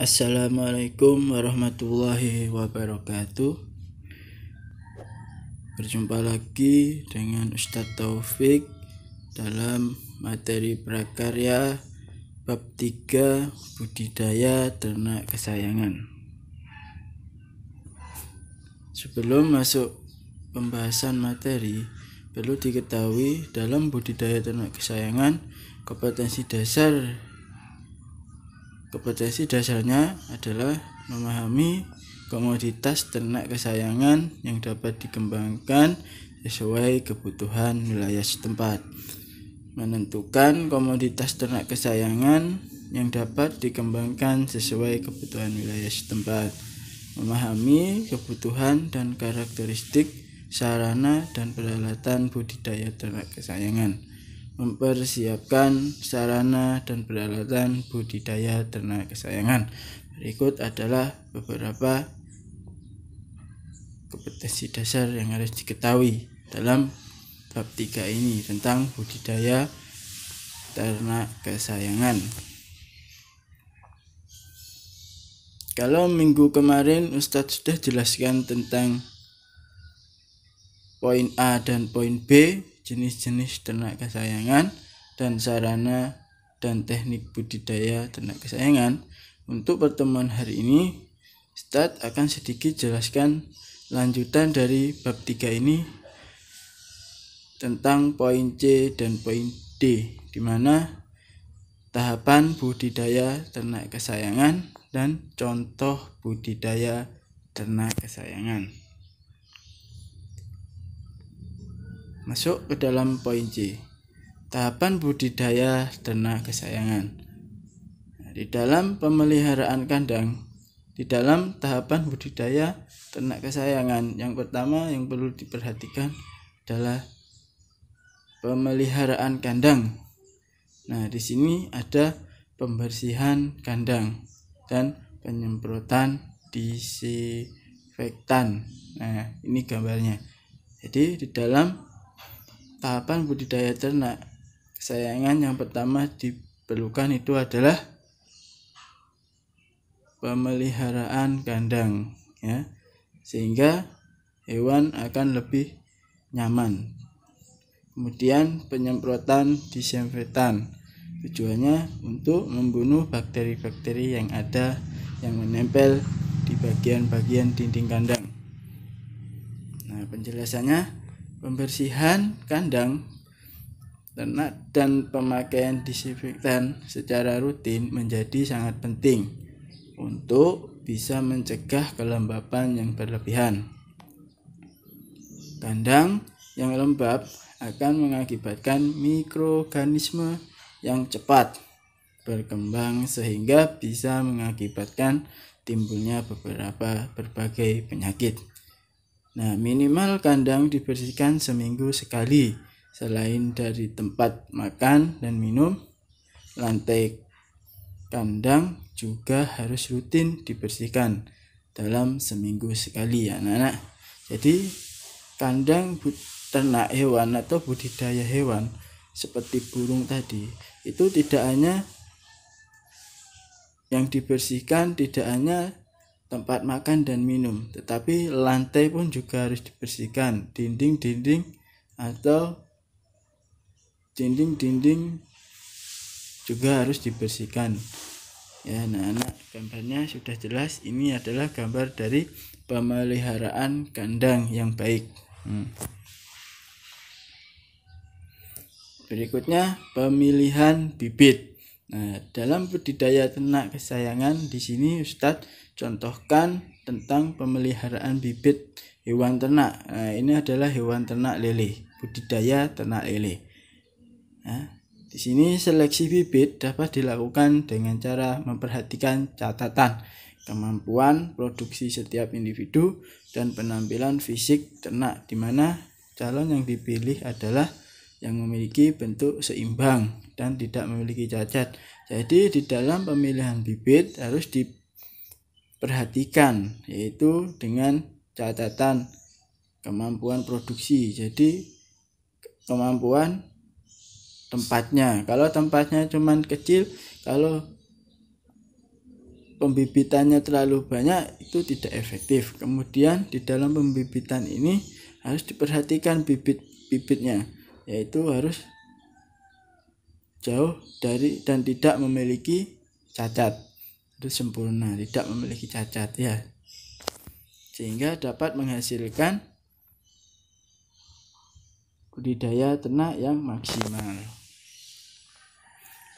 Assalamualaikum warahmatullahi wabarakatuh Berjumpa lagi dengan Ustadz Taufik dalam materi prakarya bab 3 budidaya ternak kesayangan Sebelum masuk pembahasan materi perlu diketahui dalam budidaya ternak kesayangan kompetensi dasar Kompetensi dasarnya adalah memahami komoditas ternak kesayangan yang dapat dikembangkan sesuai kebutuhan wilayah setempat. Menentukan komoditas ternak kesayangan yang dapat dikembangkan sesuai kebutuhan wilayah setempat. Memahami kebutuhan dan karakteristik sarana dan peralatan budidaya ternak kesayangan mempersiapkan sarana dan peralatan budidaya ternak kesayangan. Berikut adalah beberapa kompetensi dasar yang harus diketahui dalam bab 3 ini tentang budidaya ternak kesayangan. Kalau minggu kemarin Ustadz sudah jelaskan tentang poin A dan poin B jenis-jenis ternak kesayangan dan sarana dan teknik budidaya ternak kesayangan. Untuk pertemuan hari ini, Stad akan sedikit jelaskan lanjutan dari bab 3 ini tentang poin C dan poin D, di mana tahapan budidaya ternak kesayangan dan contoh budidaya ternak kesayangan. Masuk ke dalam poin C. Tahapan budidaya ternak kesayangan. Di dalam pemeliharaan kandang, di dalam tahapan budidaya ternak kesayangan, yang pertama yang perlu diperhatikan adalah pemeliharaan kandang. Nah, di sini ada pembersihan kandang dan penyemprotan disinfektan. Nah, ini gambarnya. Jadi di dalam Tahapan budidaya ternak kesayangan yang pertama diperlukan itu adalah pemeliharaan kandang ya sehingga hewan akan lebih nyaman kemudian penyemprotan disinfektan tujuannya untuk membunuh bakteri-bakteri yang ada yang menempel di bagian-bagian dinding kandang nah penjelasannya pembersihan kandang ternak dan pemakaian disinfektan secara rutin menjadi sangat penting untuk bisa mencegah kelembapan yang berlebihan. Kandang yang lembab akan mengakibatkan mikroorganisme yang cepat berkembang sehingga bisa mengakibatkan timbulnya beberapa berbagai penyakit. Nah, minimal kandang dibersihkan seminggu sekali. Selain dari tempat makan dan minum, lantai kandang juga harus rutin dibersihkan dalam seminggu sekali ya anak-anak. Jadi kandang ternak hewan atau budidaya hewan seperti burung tadi itu tidak hanya yang dibersihkan tidak hanya tempat makan dan minum. Tetapi lantai pun juga harus dibersihkan, dinding-dinding atau dinding-dinding juga harus dibersihkan. Ya, anak-anak, gambarnya sudah jelas. Ini adalah gambar dari pemeliharaan kandang yang baik. Hmm. Berikutnya pemilihan bibit. Nah, dalam budidaya ternak kesayangan di sini Ustadz contohkan tentang pemeliharaan bibit hewan ternak. Nah, ini adalah hewan ternak lele, budidaya ternak lele. Nah, di sini seleksi bibit dapat dilakukan dengan cara memperhatikan catatan kemampuan produksi setiap individu dan penampilan fisik ternak di mana calon yang dipilih adalah yang memiliki bentuk seimbang dan tidak memiliki cacat. Jadi di dalam pemilihan bibit harus di perhatikan yaitu dengan catatan kemampuan produksi. Jadi kemampuan tempatnya. Kalau tempatnya cuman kecil, kalau pembibitannya terlalu banyak itu tidak efektif. Kemudian di dalam pembibitan ini harus diperhatikan bibit-bibitnya, yaitu harus jauh dari dan tidak memiliki cacat itu sempurna tidak memiliki cacat ya sehingga dapat menghasilkan budidaya ternak yang maksimal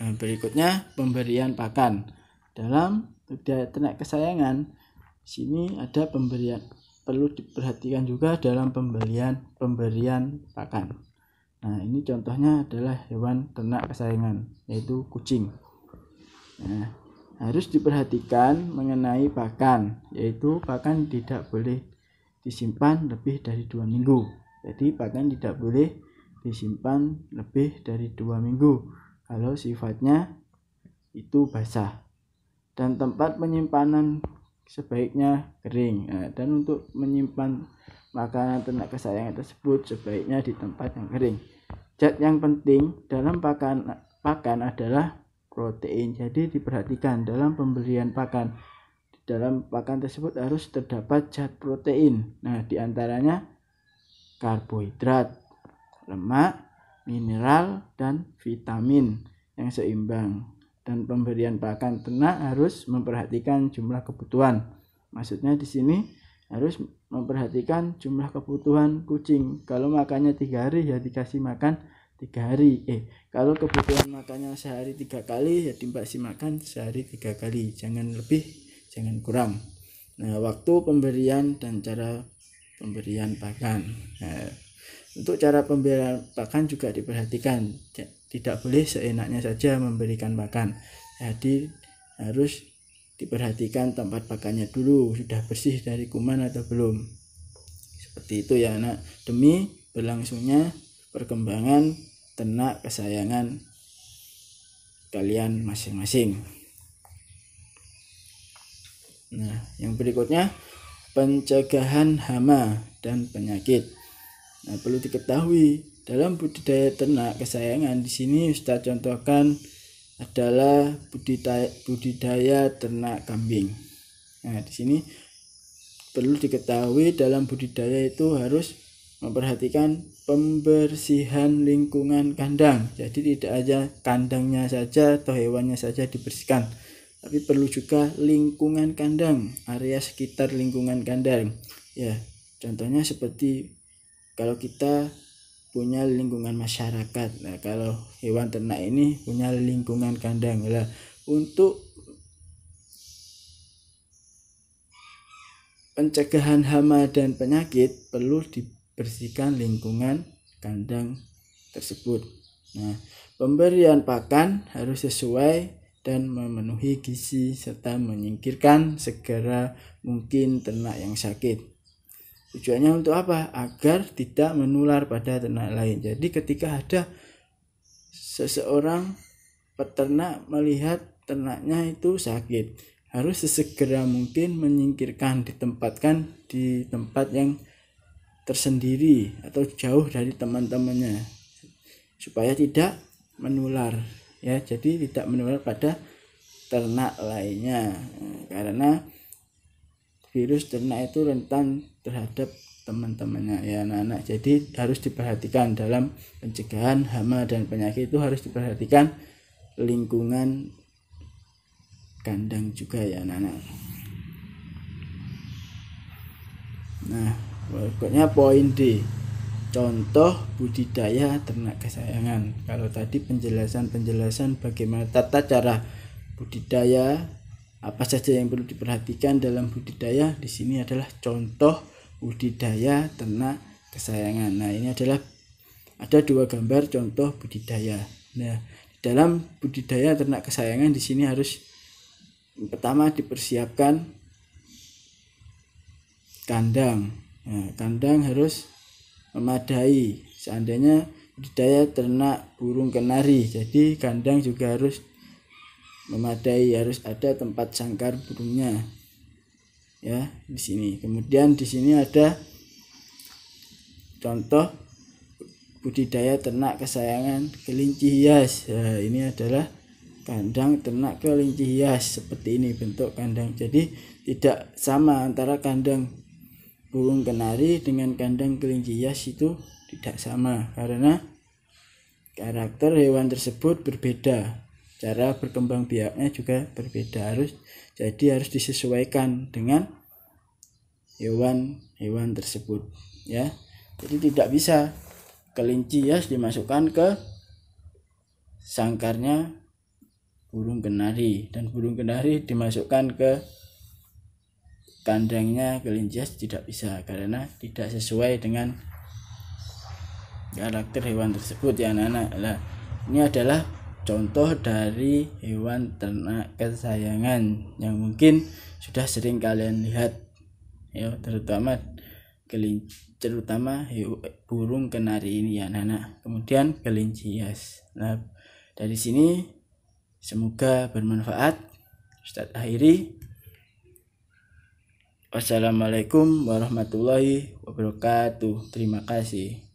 nah, berikutnya pemberian pakan dalam budidaya ternak kesayangan sini ada pemberian perlu diperhatikan juga dalam pemberian pemberian pakan nah ini contohnya adalah hewan ternak kesayangan yaitu kucing nah harus diperhatikan mengenai pakan yaitu pakan tidak boleh disimpan lebih dari dua minggu jadi pakan tidak boleh disimpan lebih dari dua minggu kalau sifatnya itu basah dan tempat penyimpanan sebaiknya kering nah, dan untuk menyimpan makanan ternak kesayangan tersebut sebaiknya di tempat yang kering cat yang penting dalam pakan pakan adalah protein. Jadi diperhatikan dalam pembelian pakan. Di dalam pakan tersebut harus terdapat zat protein. Nah, diantaranya karbohidrat, lemak, mineral, dan vitamin yang seimbang. Dan pemberian pakan ternak harus memperhatikan jumlah kebutuhan. Maksudnya di sini harus memperhatikan jumlah kebutuhan kucing. Kalau makannya tiga hari ya dikasih makan tiga hari eh kalau kebutuhan makannya sehari tiga kali ya dimpaksi makan sehari tiga kali jangan lebih jangan kurang nah waktu pemberian dan cara pemberian pakan nah, untuk cara pemberian pakan juga diperhatikan tidak boleh seenaknya saja memberikan pakan jadi harus diperhatikan tempat pakannya dulu sudah bersih dari kuman atau belum seperti itu ya anak demi berlangsungnya perkembangan ternak kesayangan kalian masing-masing. Nah, yang berikutnya pencegahan hama dan penyakit. Nah, perlu diketahui dalam budidaya ternak kesayangan di sini Ustaz contohkan adalah budidaya, budidaya ternak kambing. Nah, di sini perlu diketahui dalam budidaya itu harus memperhatikan pembersihan lingkungan kandang. Jadi tidak hanya kandangnya saja atau hewannya saja dibersihkan, tapi perlu juga lingkungan kandang, area sekitar lingkungan kandang. Ya, contohnya seperti kalau kita punya lingkungan masyarakat. Nah, kalau hewan ternak ini punya lingkungan kandang. Lah, untuk pencegahan hama dan penyakit perlu di bersihkan lingkungan kandang tersebut. Nah, pemberian pakan harus sesuai dan memenuhi gizi serta menyingkirkan segera mungkin ternak yang sakit. Tujuannya untuk apa? Agar tidak menular pada ternak lain. Jadi ketika ada seseorang peternak melihat ternaknya itu sakit, harus sesegera mungkin menyingkirkan ditempatkan di tempat yang tersendiri atau jauh dari teman-temannya supaya tidak menular ya jadi tidak menular pada ternak lainnya karena virus ternak itu rentan terhadap teman-temannya ya anak-anak jadi harus diperhatikan dalam pencegahan hama dan penyakit itu harus diperhatikan lingkungan kandang juga ya anak-anak nah pokoknya poin D contoh budidaya ternak kesayangan kalau tadi penjelasan-penjelasan bagaimana tata cara budidaya apa saja yang perlu diperhatikan dalam budidaya di sini adalah contoh budidaya ternak kesayangan nah ini adalah ada dua gambar contoh budidaya nah dalam budidaya ternak kesayangan di sini harus pertama dipersiapkan kandang Nah, kandang harus memadai. Seandainya budidaya ternak burung kenari, jadi kandang juga harus memadai, harus ada tempat sangkar burungnya. Ya, di sini. Kemudian di sini ada contoh budidaya ternak kesayangan kelinci hias. Nah, ini adalah kandang ternak kelinci hias seperti ini bentuk kandang. Jadi tidak sama antara kandang burung kenari dengan kandang kelinci hias itu tidak sama karena karakter hewan tersebut berbeda cara berkembang biaknya juga berbeda harus jadi harus disesuaikan dengan hewan-hewan tersebut ya jadi tidak bisa kelinci hias dimasukkan ke sangkarnya burung kenari dan burung kenari dimasukkan ke kandangnya kelinjas tidak bisa karena tidak sesuai dengan karakter hewan tersebut ya anak-anak nah, ini adalah contoh dari hewan ternak kesayangan yang mungkin sudah sering kalian lihat ya terutama kelinci terutama burung kenari ini ya anak-anak kemudian kelinci hias nah dari sini semoga bermanfaat Ustadz akhiri Wassalamualaikum warahmatullahi wabarakatuh. Terima kasih.